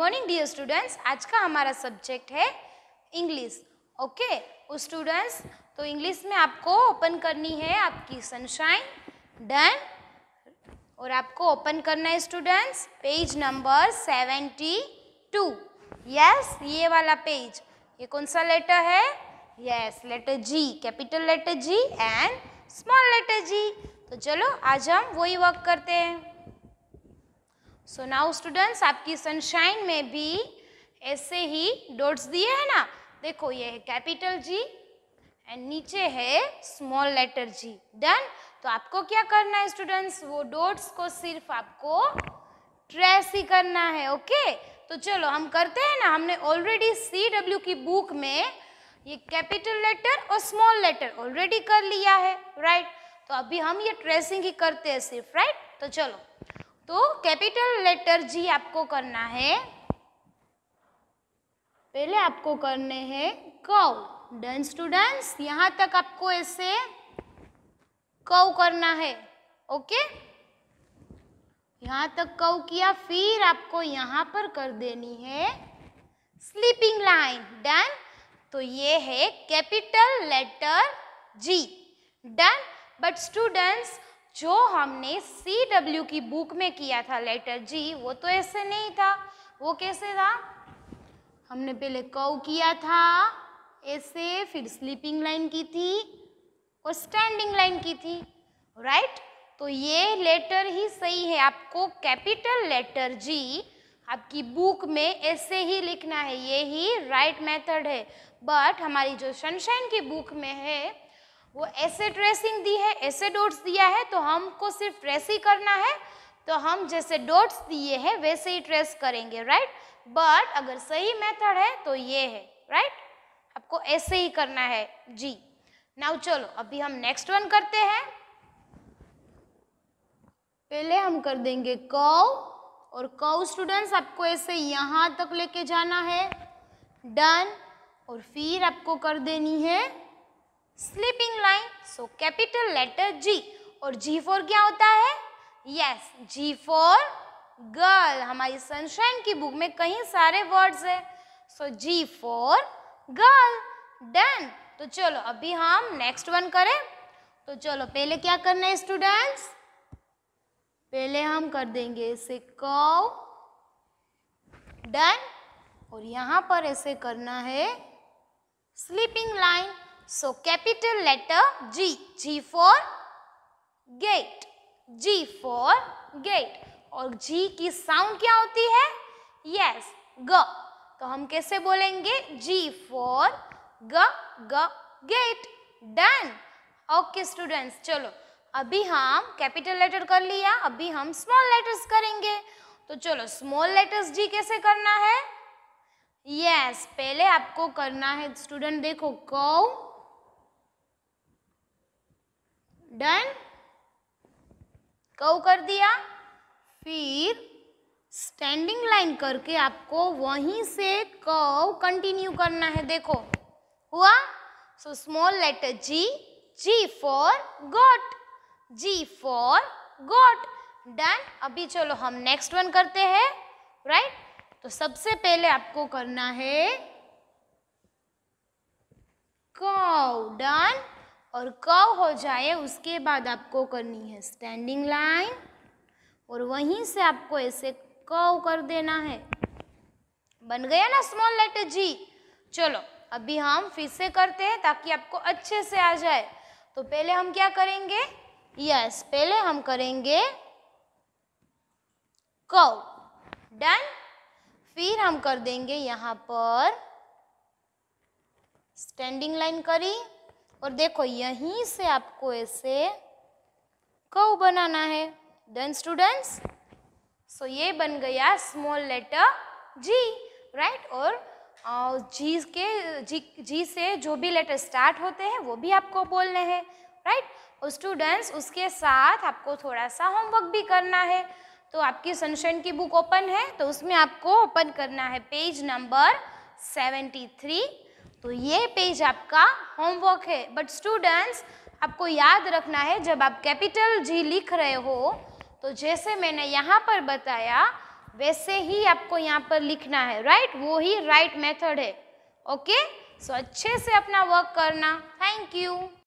Morning dear students आज का हमारा सब्जेक्ट है इंग्लिश ओके स्टूडेंट्स तो इंग्लिश तो में आपको ओपन करनी है आपकी सनशाइन डन और आपको ओपन करना है students page number seventy two yes ये वाला पेज ये कौन सा लेटर है yes letter G capital letter G and small letter G तो चलो आज हम वही वर्क करते हैं सो नाउ स्टूडेंट्स आपकी सनशाइन में भी ऐसे ही डॉट्स दिए हैं ना देखो ये है कैपिटल जी एंड नीचे है स्मॉल लेटर जी डन तो आपको क्या करना है स्टूडेंट्स वो डॉट्स को सिर्फ आपको ट्रेस ही करना है ओके तो चलो हम करते हैं ना हमने ऑलरेडी सी डब्ल्यू की बुक में ये कैपिटल लेटर और स्मॉल लेटर ऑलरेडी कर लिया है राइट right? तो अभी हम ये ट्रेसिंग ही करते हैं सिर्फ राइट right? तो चलो तो कैपिटल लेटर जी आपको करना है पहले आपको करने हैं कौ डन स्टूडेंट्स यहां तक आपको ऐसे कौ करना है ओके यहां तक कौ किया फिर आपको यहां पर कर देनी है स्लीपिंग लाइन डन तो ये है capital letter G done but students जो हमने सी डब्ल्यू की बुक में किया था लेटर जी वो तो ऐसे नहीं था वो कैसे था हमने पहले कव किया था ऐसे फिर स्लीपिंग लाइन की थी और स्टैंडिंग लाइन की थी राइट तो ये लेटर ही सही है आपको कैपिटल लेटर जी आपकी बुक में ऐसे ही लिखना है ये ही राइट मेथड है बट हमारी जो सनशाइन की बुक में है वो ऐसे ट्रेसिंग दी है ऐसे डोट्स दिया है तो हमको सिर्फ ट्रेस ही करना है तो हम जैसे डोट्स दिए हैं वैसे ही ट्रेस करेंगे राइट बट अगर सही मेथड है तो ये है राइट आपको ऐसे ही करना है जी नाउ चलो अभी हम नेक्स्ट वन करते हैं पहले हम कर देंगे कौ और कौ स्टूडेंट्स आपको ऐसे यहाँ तक लेके जाना है डन और फिर आपको कर देनी है सो कैपिटल लेटर जी और जी फोर क्या होता है यस जी फोर गर्ल हमारी सनशाइन की बुक में कहीं सारे वर्ड्स है so G for girl done तो चलो अभी हम नेक्स्ट वन करें तो चलो पहले क्या करना है स्टूडेंट्स पहले हम कर देंगे इसे कौ डन और यहां पर ऐसे करना है sleeping line So capital letter G. G for gate. G for gate. और G की साउंड क्या होती है yes, ग तो हम कैसे बोलेंगे G for ग ग गेट डन ओके स्टूडेंट्स चलो अभी हम कैपिटल लेटर कर लिया अभी हम स्मॉल लेटर्स करेंगे तो चलो स्मॉल लेटर्स जी कैसे करना है यस yes, पहले आपको करना है स्टूडेंट देखो कौ डन कौ कर दिया फिर स्टैंडिंग लाइन करके आपको वहीं से कव कंटिन्यू करना है देखो हुआ so small letter G G for got G for got done अभी चलो हम नेक्स्ट वन करते हैं राइट right? तो सबसे पहले आपको करना है कव डन और कव हो जाए उसके बाद आपको करनी है स्टैंडिंग लाइन और वहीं से आपको ऐसे कव कर देना है बन गया ना स्मॉल लेटर जी चलो अभी हम फिर से करते हैं ताकि आपको अच्छे से आ जाए तो पहले हम क्या करेंगे यस पहले हम करेंगे कव डन फिर हम कर देंगे यहाँ पर स्टैंडिंग लाइन करी और देखो यहीं से आपको ऐसे कव बनाना है देन स्टूडेंट्स सो ये बन गया स्मॉल लेटर जी राइट और जी के जी जी से जो भी लेटर स्टार्ट होते हैं वो भी आपको बोलने हैं राइट और स्टूडेंट्स उसके साथ आपको थोड़ा सा होमवर्क भी करना है तो आपकी सनशाइन की बुक ओपन है तो उसमें आपको ओपन करना है पेज नंबर सेवेंटी थ्री तो ये पेज आपका होमवर्क है बट स्टूडेंट्स आपको याद रखना है जब आप कैपिटल जी लिख रहे हो तो जैसे मैंने यहाँ पर बताया वैसे ही आपको यहाँ पर लिखना है राइट वो ही राइट मेथड है ओके सो अच्छे से अपना वर्क करना थैंक यू